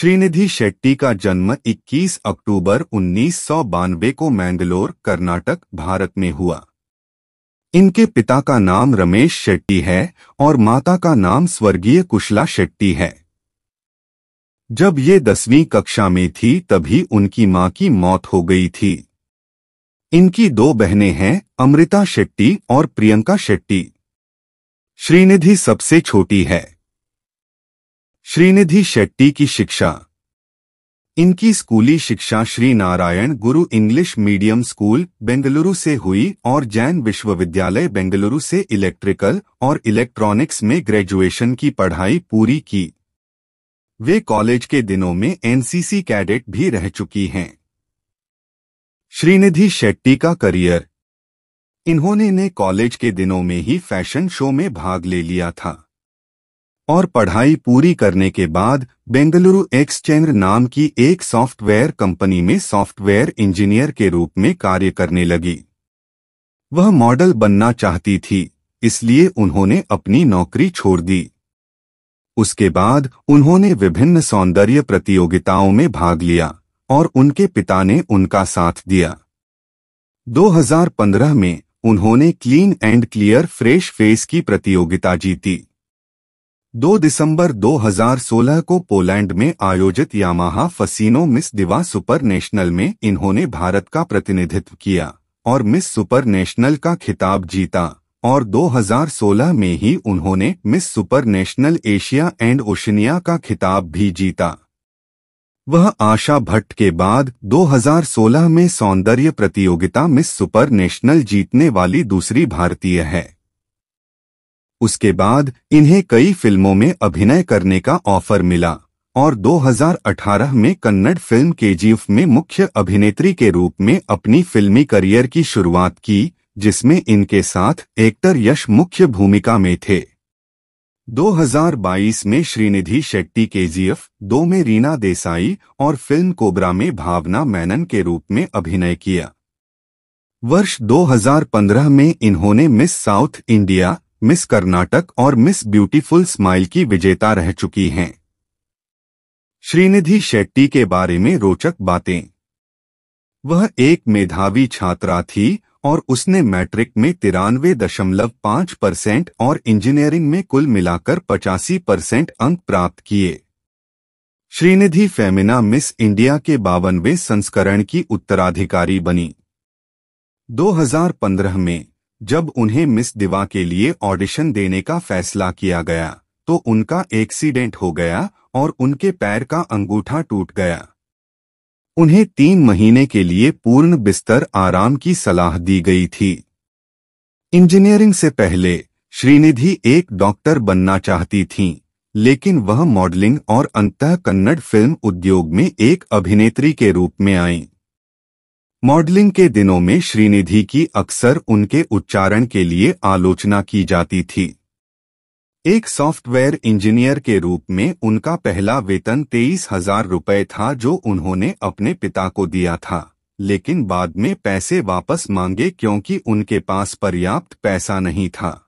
श्रीनिधि शेट्टी का जन्म 21 अक्टूबर उन्नीस को मैंगलोर कर्नाटक भारत में हुआ इनके पिता का नाम रमेश शेट्टी है और माता का नाम स्वर्गीय कुशला शेट्टी है जब ये दसवीं कक्षा में थी तभी उनकी मां की मौत हो गई थी इनकी दो बहनें हैं अमृता शेट्टी और प्रियंका शेट्टी श्रीनिधि सबसे छोटी है श्रीनिधि शेट्टी की शिक्षा इनकी स्कूली शिक्षा श्री नारायण गुरु इंग्लिश मीडियम स्कूल बेंगलुरु से हुई और जैन विश्वविद्यालय बेंगलुरु से इलेक्ट्रिकल और इलेक्ट्रॉनिक्स में ग्रेजुएशन की पढ़ाई पूरी की वे कॉलेज के दिनों में एनसीसी कैडेट भी रह चुकी हैं श्रीनिधि शेट्टी का करियर इन्होंने ने कॉलेज के दिनों में ही फैशन शो में भाग ले लिया था और पढ़ाई पूरी करने के बाद बेंगलुरु एक्सचेंज नाम की एक सॉफ्टवेयर कंपनी में सॉफ्टवेयर इंजीनियर के रूप में कार्य करने लगी वह मॉडल बनना चाहती थी इसलिए उन्होंने अपनी नौकरी छोड़ दी उसके बाद उन्होंने विभिन्न सौंदर्य प्रतियोगिताओं में भाग लिया और उनके पिता ने उनका साथ दिया 2015 में उन्होंने clean and clear fresh face की प्रतियोगिता जीती दो दिसंबर 2016 को पोलैंड में आयोजित Yamaha Fascino miss diva super national में इन्होंने भारत का प्रतिनिधित्व किया और मिस सुपर नेशनल का खिताब जीता और 2016 में ही उन्होंने miss super national Asia and Oceania का खिताब भी जीता वह आशा भट्ट के बाद 2016 में सौंदर्य प्रतियोगिता मिस सुपर नेशनल जीतने वाली दूसरी भारतीय है उसके बाद इन्हें कई फिल्मों में अभिनय करने का ऑफर मिला और 2018 में कन्नड़ फिल्म केजीएफ में मुख्य अभिनेत्री के रूप में अपनी फिल्मी करियर की शुरुआत की जिसमें इनके साथ एक्टर यश मुख्य भूमिका में थे 2022 में श्रीनिधि शेट्टी केजीएफ दो में रीना देसाई और फिल्म कोबरा में भावना मैनन के रूप में अभिनय किया वर्ष 2015 में इन्होंने miss south India miss Karnataka और मिस ब्यूटीफुल स्माइल की विजेता रह चुकी हैं श्रीनिधि शेट्टी के बारे में रोचक बातें वह एक मेधावी छात्रा थी और उसने मैट्रिक में तिरानवे दशमलव पांच परसेंट और इंजीनियरिंग में कुल मिलाकर पचासी परसेंट अंक प्राप्त किए श्रीनिधि फेमिना मिस इंडिया के बावनवे संस्करण की उत्तराधिकारी बनी 2015 में जब उन्हें मिस दिवा के लिए ऑडिशन देने का फैसला किया गया तो उनका एक्सीडेंट हो गया और उनके पैर का अंगूठा टूट गया उन्हें तीन महीने के लिए पूर्ण बिस्तर आराम की सलाह दी गई थी इंजीनियरिंग से पहले श्रीनिधि एक डॉक्टर बनना चाहती थीं, लेकिन वह मॉडलिंग और अंतः कन्नड़ फिल्म उद्योग में एक अभिनेत्री के रूप में आईं। मॉडलिंग के दिनों में श्रीनिधि की अक्सर उनके उच्चारण के लिए आलोचना की जाती थी एक सॉफ्टवेयर इंजीनियर के रूप में उनका पहला वेतन तेईस हजार रुपये था जो उन्होंने अपने पिता को दिया था लेकिन बाद में पैसे वापस मांगे क्योंकि उनके पास पर्याप्त पैसा नहीं था